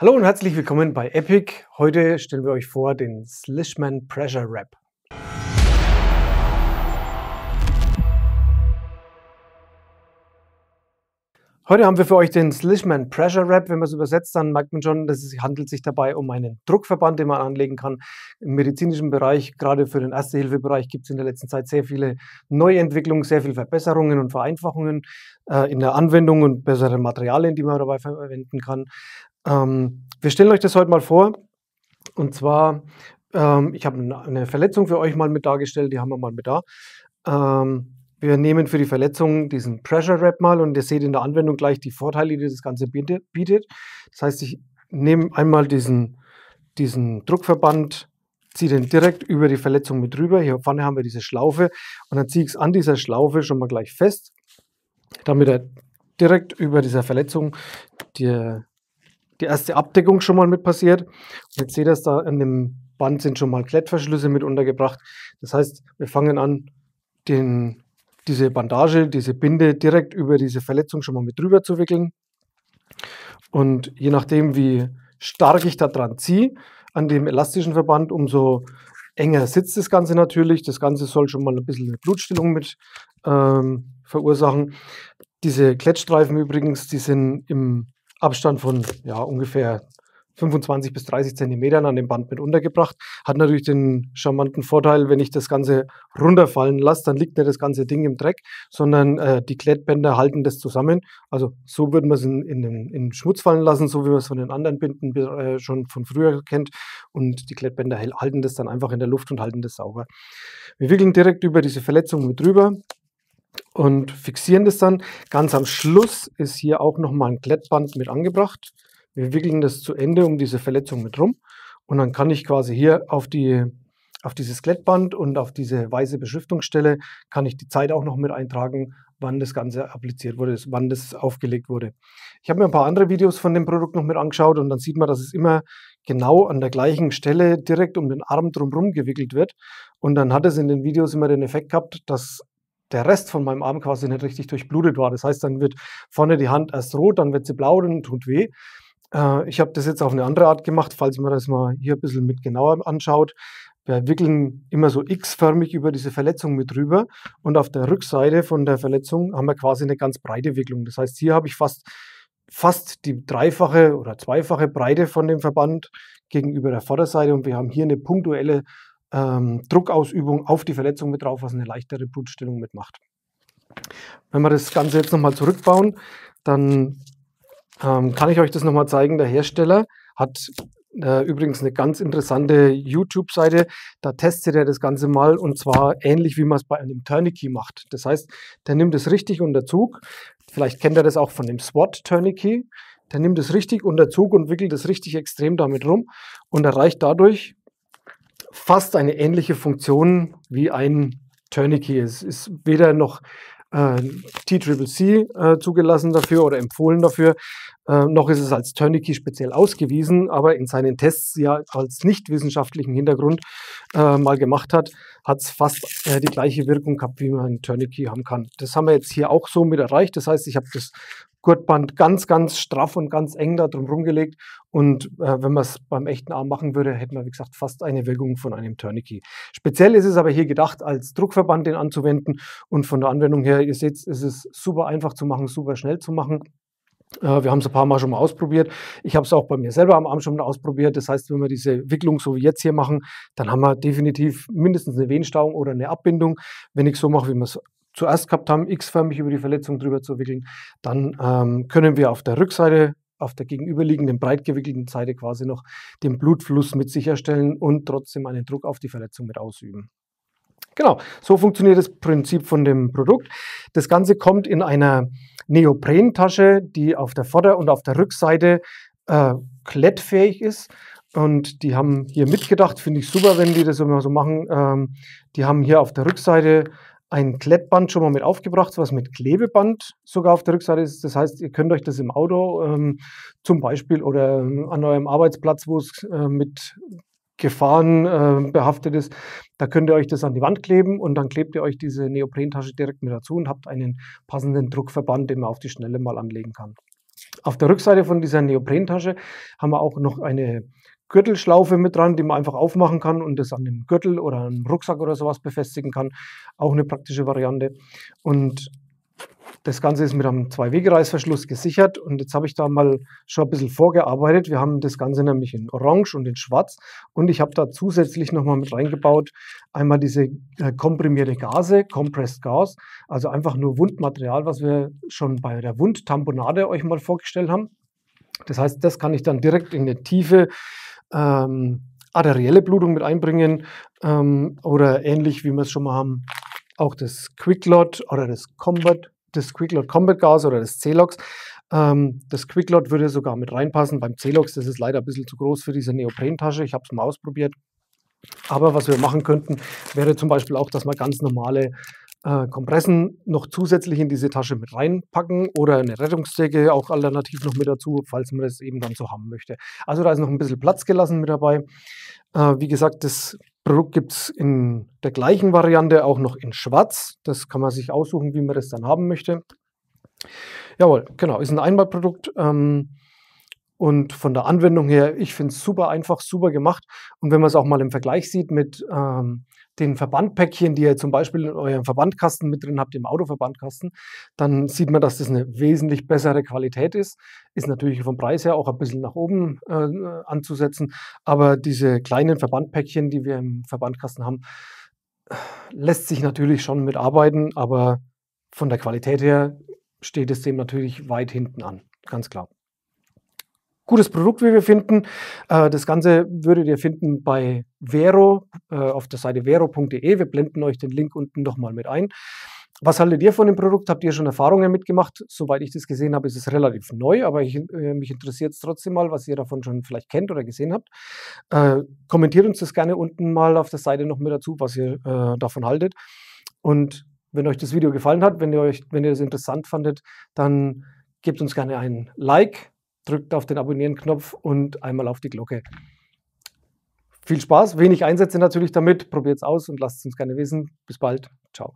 Hallo und herzlich willkommen bei Epic. Heute stellen wir euch vor den Slishman Pressure Wrap. Heute haben wir für euch den Slishman Pressure Wrap. Wenn man es übersetzt, dann merkt man schon, dass es handelt sich dabei um einen Druckverband, den man anlegen kann. Im medizinischen Bereich, gerade für den Erste-Hilfe-Bereich, gibt es in der letzten Zeit sehr viele Neuentwicklungen, sehr viele Verbesserungen und Vereinfachungen äh, in der Anwendung und bessere Materialien, die man dabei verwenden kann. Ähm, wir stellen euch das heute mal vor. Und zwar, ähm, ich habe eine Verletzung für euch mal mit dargestellt, die haben wir mal mit da. Ähm, wir nehmen für die Verletzung diesen Pressure Wrap mal und ihr seht in der Anwendung gleich die Vorteile, die das Ganze bietet. Das heißt, ich nehme einmal diesen, diesen Druckverband, ziehe den direkt über die Verletzung mit rüber. Hier vorne haben wir diese Schlaufe und dann ziehe ich es an dieser Schlaufe schon mal gleich fest, damit er direkt über dieser Verletzung die, die erste Abdeckung schon mal mit passiert. Und jetzt seht ihr es da an dem Band sind schon mal Klettverschlüsse mit untergebracht. Das heißt, wir fangen an, den, diese Bandage, diese Binde direkt über diese Verletzung schon mal mit drüber zu wickeln. Und je nachdem, wie stark ich da dran ziehe, an dem elastischen Verband, umso enger sitzt das Ganze natürlich. Das Ganze soll schon mal ein bisschen eine Blutstillung mit ähm, verursachen. Diese Klettstreifen übrigens, die sind im Abstand von ja, ungefähr 25 bis 30 Zentimetern an dem Band mit untergebracht. Hat natürlich den charmanten Vorteil, wenn ich das Ganze runterfallen lasse, dann liegt nicht das ganze Ding im Dreck, sondern äh, die Klettbänder halten das zusammen. Also so wird man es in, in, in Schmutz fallen lassen, so wie man es von den anderen Binden äh, schon von früher kennt. Und die Klettbänder halten das dann einfach in der Luft und halten das sauber. Wir wickeln direkt über diese Verletzung mit drüber und fixieren das dann. Ganz am Schluss ist hier auch nochmal ein Klettband mit angebracht. Wir wickeln das zu Ende um diese Verletzung mit rum und dann kann ich quasi hier auf, die, auf dieses Klettband und auf diese weiße Beschriftungsstelle kann ich die Zeit auch noch mit eintragen, wann das Ganze appliziert wurde, wann das aufgelegt wurde. Ich habe mir ein paar andere Videos von dem Produkt noch mit angeschaut und dann sieht man, dass es immer genau an der gleichen Stelle direkt um den Arm drumherum gewickelt wird. Und dann hat es in den Videos immer den Effekt gehabt, dass der Rest von meinem Arm quasi nicht richtig durchblutet war. Das heißt, dann wird vorne die Hand erst rot, dann wird sie blau, dann tut weh. Äh, ich habe das jetzt auf eine andere Art gemacht, falls man das mal hier ein bisschen mit genauer anschaut. Wir wickeln immer so x-förmig über diese Verletzung mit rüber und auf der Rückseite von der Verletzung haben wir quasi eine ganz breite Wicklung. Das heißt, hier habe ich fast, fast die dreifache oder zweifache Breite von dem Verband gegenüber der Vorderseite und wir haben hier eine punktuelle ähm, Druckausübung auf die Verletzung mit drauf, was eine leichtere Blutstellung mitmacht. Wenn wir das Ganze jetzt nochmal zurückbauen, dann ähm, kann ich euch das nochmal zeigen. Der Hersteller hat äh, übrigens eine ganz interessante YouTube-Seite. Da testet er das Ganze mal und zwar ähnlich, wie man es bei einem Tourniquet macht. Das heißt, der nimmt es richtig unter Zug. Vielleicht kennt er das auch von dem SWAT-Tourniquet. Der nimmt es richtig unter Zug und wickelt es richtig extrem damit rum und erreicht dadurch fast eine ähnliche Funktion wie ein Tourniquet. Es ist weder noch äh, TCCC äh, zugelassen dafür oder empfohlen dafür, äh, noch ist es als Tourniquet speziell ausgewiesen, aber in seinen Tests, die er als nicht wissenschaftlichen Hintergrund äh, mal gemacht hat, hat es fast äh, die gleiche Wirkung gehabt, wie man ein Tourniquet haben kann. Das haben wir jetzt hier auch so mit erreicht. Das heißt, ich habe das Gurtband ganz, ganz straff und ganz eng da drum rumgelegt. Und äh, wenn man es beim echten Arm machen würde, hätte man, wie gesagt, fast eine Wirkung von einem Tourniquet. Speziell ist es aber hier gedacht, als Druckverband den anzuwenden. Und von der Anwendung her, ihr seht, es ist super einfach zu machen, super schnell zu machen. Äh, wir haben es ein paar Mal schon mal ausprobiert. Ich habe es auch bei mir selber am Arm schon mal ausprobiert. Das heißt, wenn wir diese Wicklung so wie jetzt hier machen, dann haben wir definitiv mindestens eine Venenstauung oder eine Abbindung. Wenn ich so mache, wie wir es zuerst gehabt haben, x-förmig über die Verletzung drüber zu wickeln, dann ähm, können wir auf der Rückseite, auf der gegenüberliegenden, breit gewickelten Seite quasi noch den Blutfluss mit sicherstellen und trotzdem einen Druck auf die Verletzung mit ausüben. Genau, so funktioniert das Prinzip von dem Produkt. Das Ganze kommt in einer Neoprentasche, die auf der Vorder- und auf der Rückseite äh, klettfähig ist. Und die haben hier mitgedacht, finde ich super, wenn die das immer so machen. Ähm, die haben hier auf der Rückseite ein Klettband schon mal mit aufgebracht, was mit Klebeband sogar auf der Rückseite ist. Das heißt, ihr könnt euch das im Auto ähm, zum Beispiel oder ähm, an eurem Arbeitsplatz, wo es äh, mit Gefahren äh, behaftet ist, da könnt ihr euch das an die Wand kleben und dann klebt ihr euch diese Neoprentasche direkt mit dazu und habt einen passenden Druckverband, den man auf die Schnelle mal anlegen kann. Auf der Rückseite von dieser Neoprentasche haben wir auch noch eine Gürtelschlaufe mit dran, die man einfach aufmachen kann und das an dem Gürtel oder einem Rucksack oder sowas befestigen kann. Auch eine praktische Variante. Und das Ganze ist mit einem Zwei-Wege-Reißverschluss gesichert und jetzt habe ich da mal schon ein bisschen vorgearbeitet. Wir haben das Ganze nämlich in Orange und in Schwarz und ich habe da zusätzlich nochmal mit reingebaut, einmal diese äh, komprimierte Gase, Compressed Gas, also einfach nur Wundmaterial, was wir schon bei der Wundtamponade euch mal vorgestellt haben. Das heißt, das kann ich dann direkt in eine tiefe ähm, arterielle Blutung mit einbringen ähm, oder ähnlich wie wir es schon mal haben, auch das Quicklot oder das Combat, das Quicklot Combat Gas oder das Celox. Ähm, das Quicklot würde sogar mit reinpassen. Beim Celox, das ist leider ein bisschen zu groß für diese Neoprentasche. Ich habe es mal ausprobiert. Aber was wir machen könnten, wäre zum Beispiel auch, dass man ganz normale äh, Kompressen noch zusätzlich in diese Tasche mit reinpacken oder eine Rettungsdecke auch alternativ noch mit dazu, falls man das eben dann so haben möchte. Also da ist noch ein bisschen Platz gelassen mit dabei. Äh, wie gesagt, das Produkt gibt es in der gleichen Variante auch noch in Schwarz. Das kann man sich aussuchen, wie man das dann haben möchte. Jawohl, genau, ist ein Einmalprodukt. Ähm, und von der Anwendung her, ich finde es super einfach, super gemacht. Und wenn man es auch mal im Vergleich sieht mit ähm, den Verbandpäckchen, die ihr zum Beispiel in eurem Verbandkasten mit drin habt, im Autoverbandkasten, dann sieht man, dass das eine wesentlich bessere Qualität ist. Ist natürlich vom Preis her auch ein bisschen nach oben äh, anzusetzen. Aber diese kleinen Verbandpäckchen, die wir im Verbandkasten haben, lässt sich natürlich schon mitarbeiten, aber von der Qualität her steht es dem natürlich weit hinten an. Ganz klar gutes Produkt, wie wir finden. Äh, das Ganze würdet ihr finden bei Vero äh, auf der Seite vero.de. Wir blenden euch den Link unten nochmal mit ein. Was haltet ihr von dem Produkt? Habt ihr schon Erfahrungen mitgemacht? Soweit ich das gesehen habe, ist es relativ neu, aber ich, äh, mich interessiert es trotzdem mal, was ihr davon schon vielleicht kennt oder gesehen habt. Äh, kommentiert uns das gerne unten mal auf der Seite noch mit dazu, was ihr äh, davon haltet. Und wenn euch das Video gefallen hat, wenn ihr, euch, wenn ihr das interessant fandet, dann gebt uns gerne ein Like, drückt auf den Abonnieren-Knopf und einmal auf die Glocke. Viel Spaß, wenig Einsätze natürlich damit. Probiert es aus und lasst es uns gerne wissen. Bis bald. Ciao.